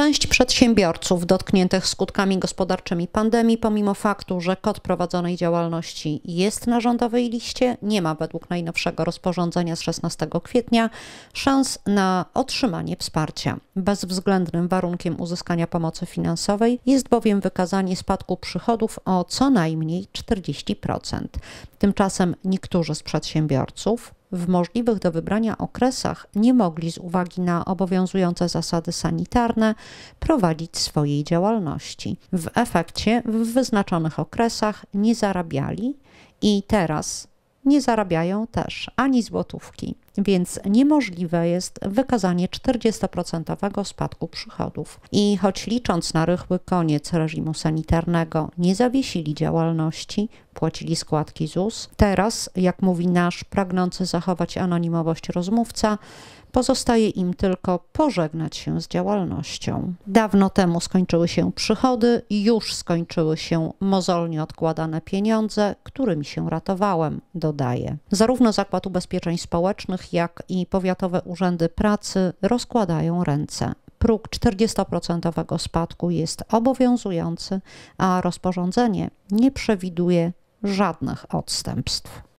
Część przedsiębiorców dotkniętych skutkami gospodarczymi pandemii, pomimo faktu, że kod prowadzonej działalności jest na rządowej liście, nie ma według najnowszego rozporządzenia z 16 kwietnia szans na otrzymanie wsparcia. Bezwzględnym warunkiem uzyskania pomocy finansowej jest bowiem wykazanie spadku przychodów o co najmniej 40%. Tymczasem niektórzy z przedsiębiorców w możliwych do wybrania okresach nie mogli z uwagi na obowiązujące zasady sanitarne prowadzić swojej działalności. W efekcie w wyznaczonych okresach nie zarabiali i teraz nie zarabiają też ani złotówki, więc niemożliwe jest wykazanie 40% spadku przychodów. I choć licząc na rychły koniec reżimu sanitarnego nie zawiesili działalności, płacili składki ZUS. Teraz, jak mówi nasz pragnący zachować anonimowość rozmówca, pozostaje im tylko pożegnać się z działalnością. Dawno temu skończyły się przychody, już skończyły się mozolnie odkładane pieniądze, którymi się ratowałem, dodaje. Zarówno Zakład Ubezpieczeń Społecznych, jak i powiatowe urzędy pracy rozkładają ręce próg 40% spadku jest obowiązujący, a rozporządzenie nie przewiduje żadnych odstępstw.